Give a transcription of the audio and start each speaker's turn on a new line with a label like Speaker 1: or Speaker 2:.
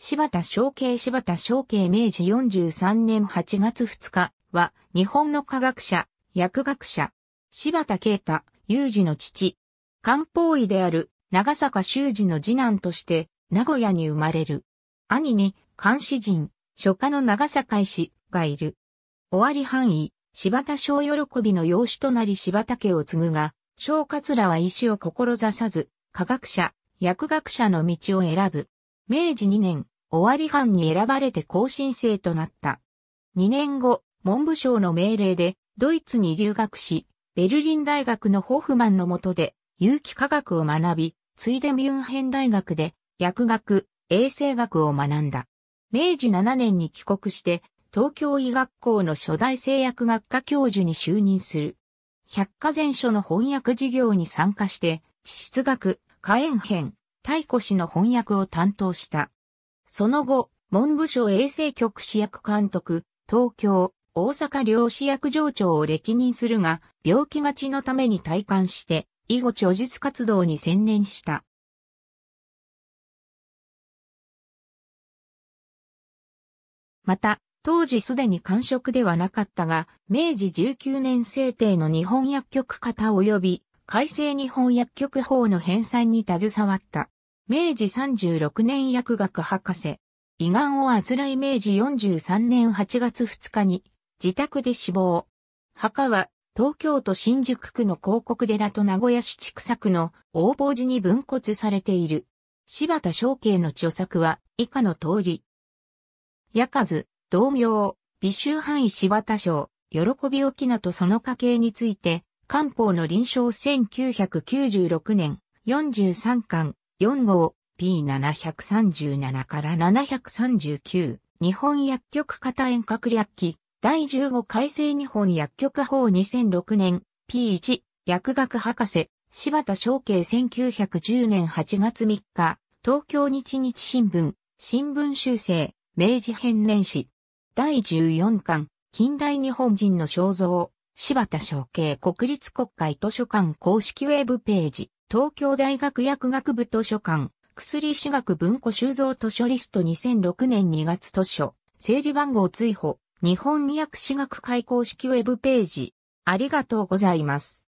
Speaker 1: 柴田昇
Speaker 2: 慶柴田昇慶明治43年8月2日は、日本の科学者、薬学者、柴田慶太、有事の父。漢方医である、長坂修二の次男として、名古屋に生まれる。兄に、漢詩人、書家の長坂医師がいる。終わり範囲、柴田昇喜びの養子となり柴田家を継ぐが、小桂は医師を志さず、科学者、薬学者の道を選ぶ。明治2年、終わり藩に選ばれて更新生となった。2年後、文部省の命令でドイツに留学し、ベルリン大学のホフマンの下で有機化学を学び、ついでミュンヘン大学で薬学、衛生学を学んだ。明治7年に帰国して、東京医学校の初代製薬学科教授に就任する。百科全書の翻訳事業に参加して、地質学、火炎編、太古史の翻訳を担当した。その後、文部省衛生局市役監督、東京、大阪両市役場長を歴任するが、病気がちのために退官して、以後著述活動に
Speaker 1: 専念した。
Speaker 2: また、当時すでに官職ではなかったが、明治19年制定の日本薬局方及び改正日本薬局法の編纂に携わった。明治36年薬学博士。胃がんをあずらい明治43年8月2日に自宅で死亡。墓は東京都新宿区の広告寺と名古屋市畜作の大坊寺に分骨されている。柴田昌慶の著作は以下の通り。八数、同名、美州範囲柴田賞、喜び沖名とその家系について、官報の臨床1996年43巻4号 P737 から739日本薬局型遠隔略記第15改正日本薬局法2006年 P1 薬学博士柴田昌慶1910年8月3日東京日日新聞新聞修正明治編年史第14巻近代日本人の肖像柴田昌慶国立国会図書館公式ウェブページ東京大学薬学部図書館、薬史学文庫収蔵図書リスト2006年2月図書、整理番号追放、日本医薬史学開講式ウェブペー
Speaker 1: ジ。ありがとうございます。